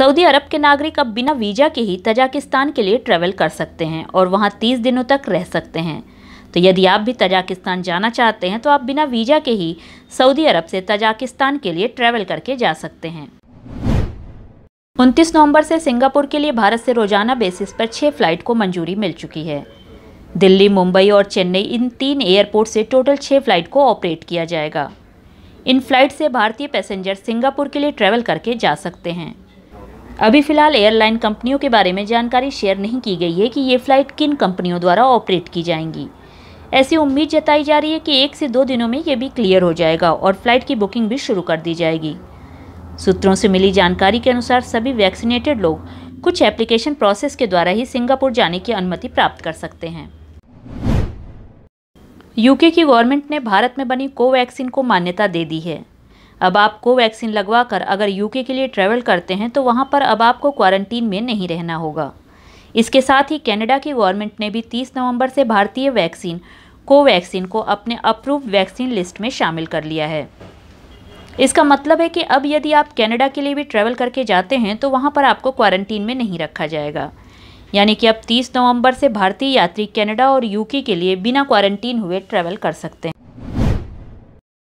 Saudi अरब के नागरिक अब बिना वीज़ा के ही तजाकिस्तान के लिए ट्रैवल कर सकते हैं और वहाँ तीस दिनों तक रह सकते हैं तो यदि आप भी तजाकिस्तान जाना चाहते हैं तो आप बिना वीज़ा के ही सऊदी अरब से तजाकिस्तान के लिए ट्रैवल करके जा सकते हैं 29 नवंबर से सिंगापुर के लिए भारत से रोजाना बेसिस पर छः फ्लाइट को मंजूरी मिल चुकी है दिल्ली मुंबई और चेन्नई इन तीन एयरपोर्ट से टोटल छः फ्लाइट को ऑपरेट किया जाएगा इन फ्लाइट से भारतीय पैसेंजर सिंगापुर के लिए ट्रैवल करके जा सकते हैं अभी फिलहाल एयरलाइन कंपनियों के बारे में जानकारी शेयर नहीं की गई है कि ये फ्लाइट किन कंपनियों द्वारा ऑपरेट की जाएंगी ऐसी उम्मीद जताई जा रही है कि एक से दो दिनों में ये भी क्लियर हो जाएगा और फ्लाइट की बुकिंग भी शुरू कर दी जाएगी सूत्रों से मिली जानकारी के अनुसार सभी वैक्सीनेटेड लोग कुछ एप्लीकेशन प्रोसेस के द्वारा ही सिंगापुर जाने की अनुमति प्राप्त कर सकते हैं यूके की गवर्नमेंट ने भारत में बनी कोवैक्सीन को मान्यता दे दी है अब आप कोवैक्सीन लगवा कर अगर यूके के लिए ट्रैवल करते हैं तो वहाँ पर अब आपको क्वारंटीन में नहीं रहना होगा इसके साथ ही कैनेडा की गवर्नमेंट ने भी 30 नवंबर से भारतीय वैक्सीन कोवैक्सीन को अपने अप्रूव वैक्सीन लिस्ट में शामिल कर लिया है इसका मतलब है कि अब यदि आप कनाडा के लिए भी ट्रैवल करके जाते हैं तो वहाँ पर आपको क्वारंटीन में नहीं रखा जाएगा यानी कि अब 30 नवंबर से भारतीय यात्री कनाडा और यूके के लिए बिना क्वारंटीन हुए ट्रैवल कर सकते हैं